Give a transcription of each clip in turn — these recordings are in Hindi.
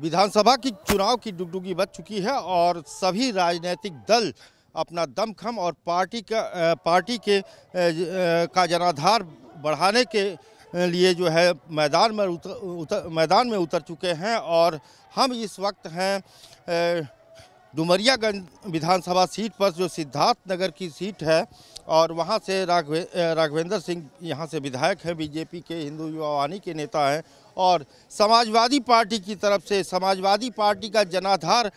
विधानसभा की चुनाव की डुगडुगी बच चुकी है और सभी राजनीतिक दल अपना दमखम और पार्टी का पार्टी के का जनाधार बढ़ाने के लिए जो है मैदान में उतर, उतर मैदान में उतर चुके हैं और हम इस वक्त हैं डुमरियागंज विधानसभा सीट पर जो सिद्धार्थ नगर की सीट है और वहाँ से राघवे राघवेंद्र सिंह यहाँ से विधायक हैं बीजेपी के हिंदू युवा वाणी के नेता हैं और समाजवादी पार्टी की तरफ से समाजवादी पार्टी का जनाधार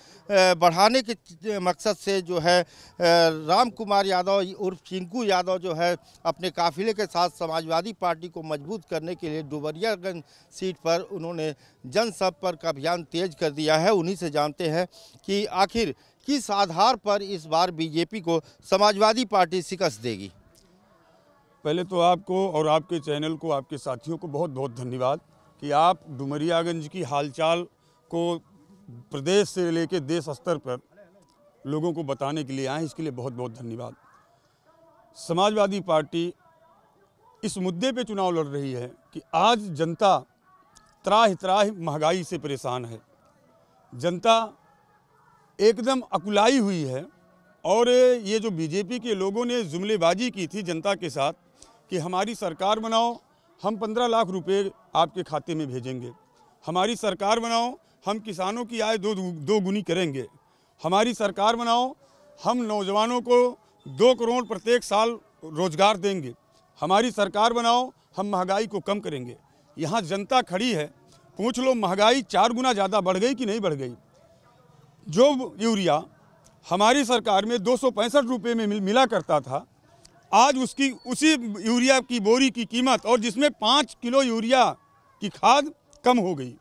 बढ़ाने के मकसद से जो है राम कुमार यादव उर्फ चिंकू यादव जो है अपने काफिले के साथ समाजवादी पार्टी को मजबूत करने के लिए डुबरियागंज सीट पर उन्होंने जनसंपर्क अभियान तेज कर दिया है उन्हीं से जानते हैं कि आखिर किस आधार पर इस बार बीजेपी को समाजवादी पार्टी शिकस्त देगी पहले तो आपको और आपके चैनल को आपके साथियों को बहुत बहुत धन्यवाद कि आप डुमरियागंज की हालचाल को प्रदेश से लेकर देश स्तर पर लोगों को बताने के लिए आए इसके लिए बहुत बहुत धन्यवाद समाजवादी पार्टी इस मुद्दे पे चुनाव लड़ रही है कि आज जनता त्राह त्राह महंगाई से परेशान है जनता एकदम अकुलाई हुई है और ये जो बीजेपी के लोगों ने जुमलेबाजी की थी जनता के साथ कि हमारी सरकार बनाओ हम पंद्रह लाख रुपए आपके खाते में भेजेंगे हमारी सरकार बनाओ हम किसानों की आय दो दो गुनी करेंगे हमारी सरकार बनाओ हम नौजवानों को दो करोड़ प्रत्येक साल रोजगार देंगे हमारी सरकार बनाओ हम महंगाई को कम करेंगे यहाँ जनता खड़ी है पूछ लो महंगाई चार गुना ज़्यादा बढ़ गई कि नहीं बढ़ गई जो यूरिया हमारी सरकार में दो सौ में मिला करता था आज उसकी उसी यूरिया की बोरी की कीमत और जिसमें पाँच किलो यूरिया की खाद कम हो गई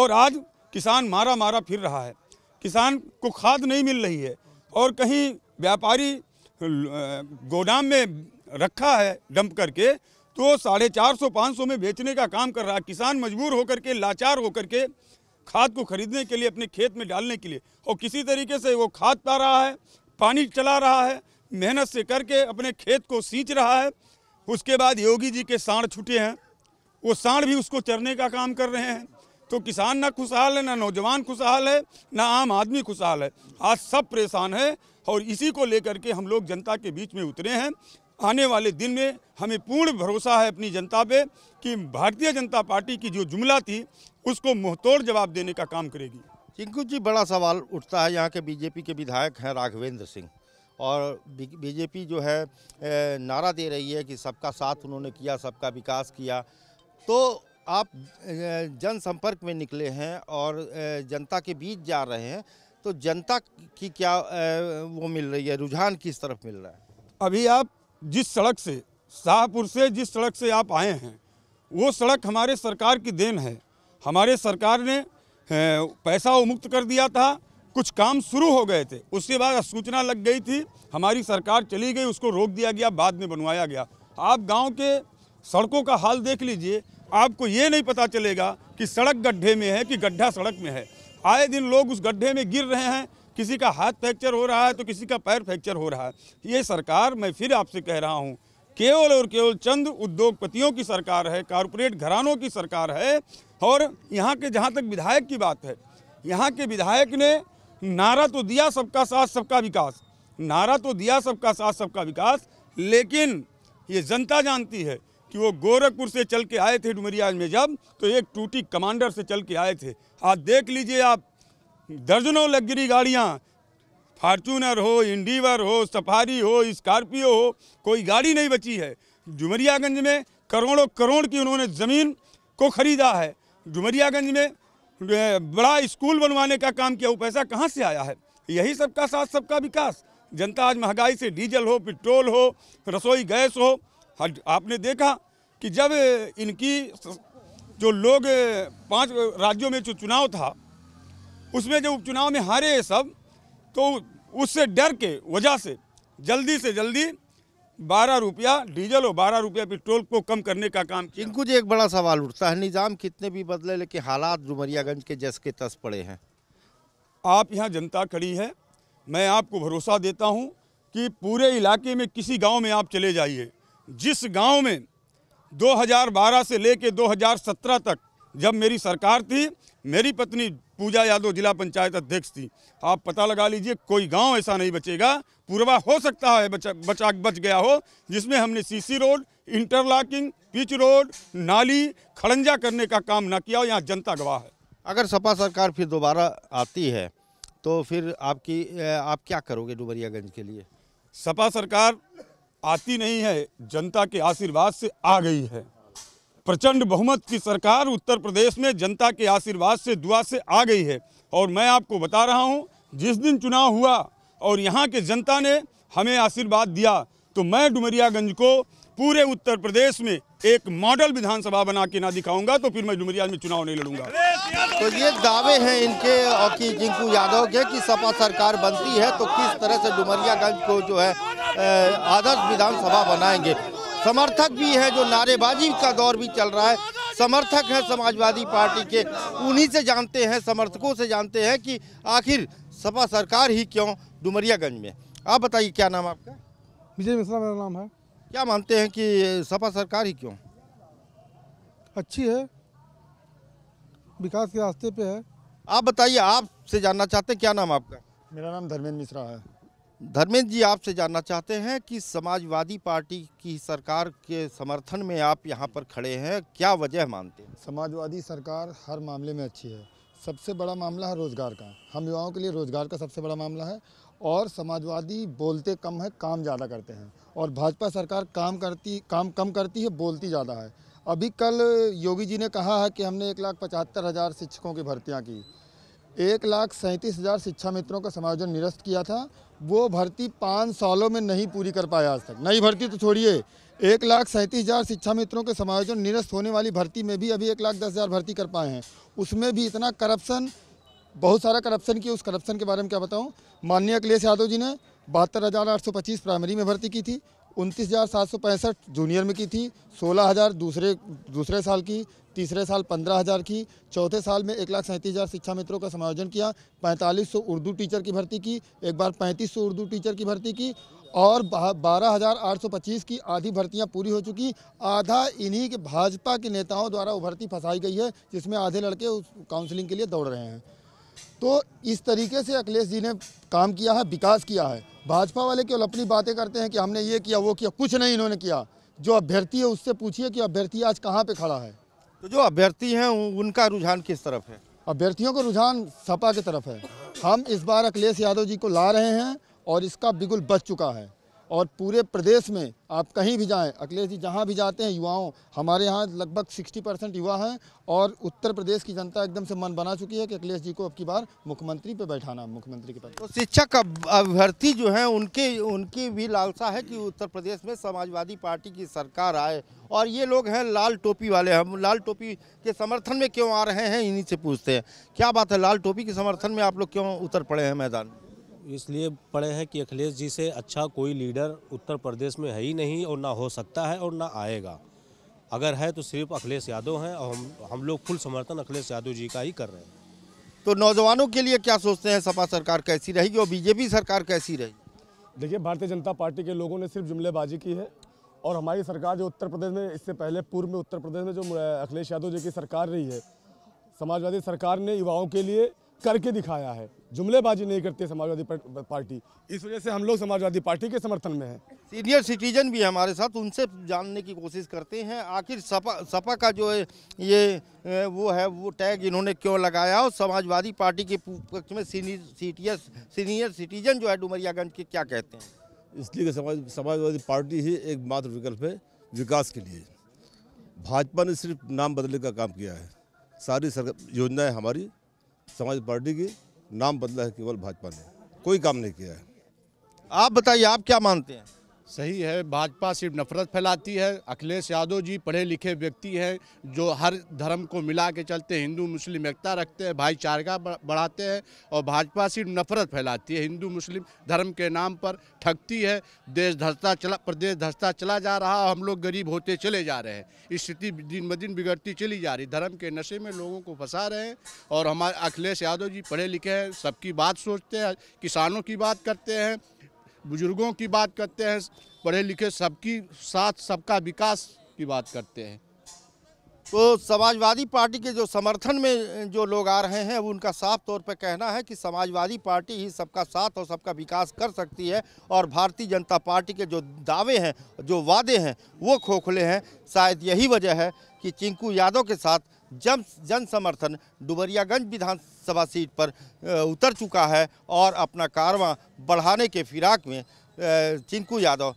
और आज किसान मारा मारा फिर रहा है किसान को खाद नहीं मिल रही है और कहीं व्यापारी गोदाम में रखा है डंप करके तो साढ़े चार सौ पाँच सौ में बेचने का काम कर रहा है किसान मजबूर होकर के लाचार होकर के खाद को खरीदने के लिए अपने खेत में डालने के लिए और किसी तरीके से वो खाद पा रहा है पानी चला रहा है मेहनत से करके अपने खेत को सींच रहा है उसके बाद योगी जी के सांड छुटे हैं वो सांड भी उसको चरने का काम कर रहे हैं तो किसान ना खुशहाल है ना नौजवान खुशहाल है ना आम आदमी खुशहाल है आज सब परेशान है और इसी को लेकर के हम लोग जनता के बीच में उतरे हैं आने वाले दिन में हमें पूर्ण भरोसा है अपनी जनता पे कि भारतीय जनता पार्टी की जो जुमला थी उसको मुंहतोड़ जवाब देने का काम करेगी चिंकू जी बड़ा सवाल उठता है यहाँ के बीजेपी के विधायक हैं राघवेंद्र सिंह और बीजेपी जो है नारा दे रही है कि सबका साथ उन्होंने किया सबका विकास किया तो आप जनसंपर्क में निकले हैं और जनता के बीच जा रहे हैं तो जनता की क्या वो मिल रही है रुझान किस तरफ मिल रहा है अभी आप जिस सड़क से शाहपुर से जिस सड़क से आप आए हैं वो सड़क हमारे सरकार की देन है हमारे सरकार ने पैसा मुक्त कर दिया था कुछ काम शुरू हो गए थे उसके बाद सूचना लग गई थी हमारी सरकार चली गई उसको रोक दिया गया बाद में बनवाया गया आप गांव के सड़कों का हाल देख लीजिए आपको ये नहीं पता चलेगा कि सड़क गड्ढे में है कि गड्ढा सड़क में है आए दिन लोग उस गड्ढे में गिर रहे हैं किसी का हाथ फ्रैक्चर हो रहा है तो किसी का पैर फ्रैक्चर हो रहा है ये सरकार मैं फिर आपसे कह रहा हूँ केवल और केवल चंद उद्योगपतियों की सरकार है कारपोरेट घरानों की सरकार है और यहाँ के जहाँ तक विधायक की बात है यहाँ के विधायक ने नारा तो दिया सबका साथ सबका विकास नारा तो दिया सबका साथ सबका विकास लेकिन ये जनता जानती है कि वो गोरखपुर से चल के आए थे डुमरियाज में जब तो एक टूटी कमांडर से चल के आए थे आज देख लीजिए आप दर्जनों लग्जरी गाड़ियाँ फार्चूनर हो इंडीवर हो सफारी हो स्कॉर्पियो हो कोई गाड़ी नहीं बची है डुमरियागंज में करोड़ों करोड़ की उन्होंने ज़मीन को ख़रीदा है डुमरियागंज में बड़ा स्कूल बनवाने का काम किया वो पैसा कहाँ से आया है यही सबका साथ सबका विकास जनता आज महंगाई से डीजल हो पेट्रोल हो रसोई गैस हो आपने देखा कि जब इनकी जो लोग पांच राज्यों में जो चुनाव था उसमें जो उपचुनाव में हारे सब तो उससे डर के वजह से जल्दी से जल्दी बारह रुपया डीजल और बारह रुपया पेट्रोल को कम करने का काम किया इनको जी एक बड़ा सवाल उठता है निज़ाम कितने भी बदले लेकिन हालात डुमरियागंज के जस के तस पड़े हैं आप यहाँ जनता खड़ी है मैं आपको भरोसा देता हूँ कि पूरे इलाके में किसी गांव में आप चले जाइए जिस गांव में 2012 से लेके 2017 तक जब मेरी सरकार थी मेरी पत्नी पूजा यादव जिला पंचायत अध्यक्ष थी आप पता लगा लीजिए कोई गांव ऐसा नहीं बचेगा पूर्वा हो सकता है बचा बचा बच गया हो जिसमें हमने CC road interlocking pitch road नाली खड़ंजा करने का काम ना किया हो यहाँ जनता गवाह है अगर सपा सरकार फिर दोबारा आती है तो फिर आपकी आप क्या करोगे डुबरियागंज के लिए सपा सरकार आती नहीं है जनता के आशीर्वाद से आ गई है प्रचंड बहुमत की सरकार उत्तर प्रदेश में जनता के आशीर्वाद से दुआ से आ गई है और मैं आपको बता रहा हूँ जिस दिन चुनाव हुआ और यहाँ के जनता ने हमें आशीर्वाद दिया तो मैं डुमरियागंज को पूरे उत्तर प्रदेश में एक मॉडल विधानसभा बना के ना दिखाऊंगा तो फिर मैं डुमरियागंज में चुनाव नहीं लड़ूंगा तो ये दावे हैं इनके और कि जिंकू यादव के कि सपा सरकार बनती है तो किस तरह से डुमरियागंज को जो है आदर्श विधानसभा बनाएंगे समर्थक भी हैं जो नारेबाजी का दौर भी चल रहा है समर्थक हैं समाजवादी पार्टी के उन्हीं से जानते हैं समर्थकों से जानते हैं कि आखिर सपा सरकार ही क्यों डुमरियागंज में आप बताइए क्या नाम आपका विजय मिश्रा मेरा नाम है क्या मानते हैं कि सपा सरकार ही क्यों अच्छी है विकास के रास्ते पे है आप बताइए आपसे जानना चाहते हैं क्या नाम आपका मेरा नाम धर्मेंद्र मिश्रा है धर्मेंद्र जी आपसे जानना चाहते हैं कि समाजवादी पार्टी की सरकार के समर्थन में आप यहाँ पर खड़े हैं क्या वजह मानते हैं समाजवादी सरकार हर मामले में अच्छी है सबसे बड़ा मामला है रोज़गार का हम युवाओं के लिए रोज़गार का सबसे बड़ा मामला है और समाजवादी बोलते कम है काम ज़्यादा करते हैं और भाजपा सरकार काम करती काम कम करती है बोलती ज़्यादा है अभी कल योगी जी ने कहा है कि हमने एक लाख पचहत्तर हज़ार शिक्षकों की भर्तियाँ की एक लाख सैंतीस हज़ार शिक्षा मित्रों का समायोजन निरस्त किया था वो भर्ती पाँच सालों में नहीं पूरी कर पाया आज तक नई भर्ती तो छोड़िए एक लाख सैंतीस हज़ार शिक्षा मित्रों के समायोजन निरस्त होने वाली भर्ती में भी अभी एक लाख दस हज़ार भर्ती कर पाए हैं उसमें भी इतना करप्शन बहुत सारा करप्शन किया उस करप्शन के बारे में क्या बताऊँ माननीय अखिलेश यादव जी ने बहत्तर हज़ार आठ सौ पच्चीस प्राइमरी में भर्ती की थी उनतीस हज़ार सात सौ पैंसठ जूनियर में की थी सोलह हज़ार दूसरे दूसरे साल की तीसरे साल पंद्रह हज़ार की चौथे साल में एक लाख सैंतीस हज़ार शिक्षा मित्रों का समायोजन किया पैंतालीस सौ उर्दू टीचर की भर्ती की एक बार पैंतीस सौ उर्दू टीचर की भर्ती की और बारह हज़ार आठ सौ पच्चीस की आधी भर्तियां पूरी हो चुकी आधा इन्हीं के भाजपा के नेताओं द्वारा वो भर्ती फंसाई गई है जिसमें आधे लड़के उस काउंसिलिंग के लिए दौड़ रहे हैं तो इस तरीके से अखिलेश जी ने काम किया है विकास किया है भाजपा वाले केवल अपनी बातें करते हैं कि हमने ये किया वो किया कुछ नहीं इन्होंने किया जो अभ्यर्थी है उससे पूछिए कि अभ्यर्थी आज कहाँ पे खड़ा है तो जो अभ्यर्थी हैं उनका रुझान किस तरफ है अभ्यर्थियों का रुझान सपा की तरफ है हम इस बार अखिलेश यादव जी को ला रहे हैं और इसका बिगुल बच चुका है और पूरे प्रदेश में आप कहीं भी जाएं अखिलेश जी जहां भी जाते हैं युवाओं हमारे यहाँ लगभग 60 परसेंट युवा हैं और उत्तर प्रदेश की जनता एकदम से मन बना चुकी है कि अखिलेश जी को अब की बार मुख्यमंत्री पे बैठाना मुख्यमंत्री के पास तो शिक्षक अभ्यर्थी जो हैं उनके उनकी भी लालसा है कि उत्तर प्रदेश में समाजवादी पार्टी की सरकार आए और ये लोग हैं लाल टोपी वाले हम लाल टोपी के समर्थन में क्यों आ रहे हैं इन्हीं से पूछते हैं क्या बात है लाल टोपी के समर्थन में आप लोग क्यों उतर पड़े हैं मैदान में इसलिए पड़े हैं कि अखिलेश जी से अच्छा कोई लीडर उत्तर प्रदेश में है ही नहीं और ना हो सकता है और ना आएगा अगर है तो सिर्फ अखिलेश यादव हैं और हम हम लोग फुल समर्थन अखिलेश यादव जी का ही कर रहे हैं तो नौजवानों के लिए क्या सोचते हैं सपा सरकार कैसी रहेगी और बीजेपी सरकार कैसी रहेगी देखिए भारतीय जनता पार्टी के लोगों ने सिर्फ जुमलेबाजी की है और हमारी सरकार जो उत्तर प्रदेश में इससे पहले पूर्व में उत्तर प्रदेश में जो अखिलेश यादव जी की सरकार रही है समाजवादी सरकार ने युवाओं के लिए करके दिखाया है जुमलेबाजी नहीं करती समाजवादी पार्टी इस वजह से हम लोग समाजवादी पार्टी के समर्थन में हैं सीनियर सिटीजन भी हमारे साथ उनसे जानने की कोशिश करते हैं आखिर सपा सपा का जो ये वो है वो टैग इन्होंने क्यों लगाया और समाजवादी पार्टी के पक्ष में सीनियर सीटियर सीनियर सिटीजन जो है डुमरियागंज के क्या कहते हैं इसलिए समाज समाजवादी पार्टी ही एकमात्र विकल्प है विकास के लिए भाजपा ने सिर्फ नाम बदलने का काम किया है सारी योजनाएँ हमारी समाजवादी पार्टी की नाम बदला है केवल भाजपा ने कोई काम नहीं किया है आप बताइए आप क्या मानते हैं सही है भाजपा सिर्फ नफरत फैलाती है अखिलेश यादव जी पढ़े लिखे व्यक्ति हैं जो हर धर्म को मिला के चलते हिंदू मुस्लिम एकता रखते हैं भाईचारा बढ़ाते हैं और भाजपा सिर्फ नफरत फैलाती है हिंदू मुस्लिम धर्म के नाम पर ठगती है देश धसता चला प्रदेश धसता चला जा रहा और हम लोग गरीब होते चले जा रहे हैं स्थिति दिन ब दिन बिगड़ती चली जा रही धर्म के नशे में लोगों को फंसा रहे हैं और हमारे अखिलेश यादव जी पढ़े लिखे हैं सबकी बात सोचते हैं किसानों की बात करते हैं बुजुर्गों की बात करते हैं पढ़े लिखे सबकी साथ सबका विकास की बात करते हैं तो समाजवादी पार्टी के जो समर्थन में जो लोग आ रहे हैं उनका साफ तौर पर कहना है कि समाजवादी पार्टी ही सबका साथ और सबका विकास कर सकती है और भारतीय जनता पार्टी के जो दावे हैं जो वादे हैं वो खोखले हैं शायद यही वजह है कि चिंकू यादव के साथ जन जन समर्थन डुबरियागंज विधानसभा सीट पर उतर चुका है और अपना कारवां बढ़ाने के फिराक में चिंकू यादव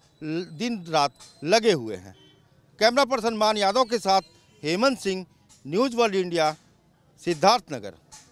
दिन रात लगे हुए हैं कैमरा पर्सन मान यादव के साथ Hemant Singh news world India Siddharthnagar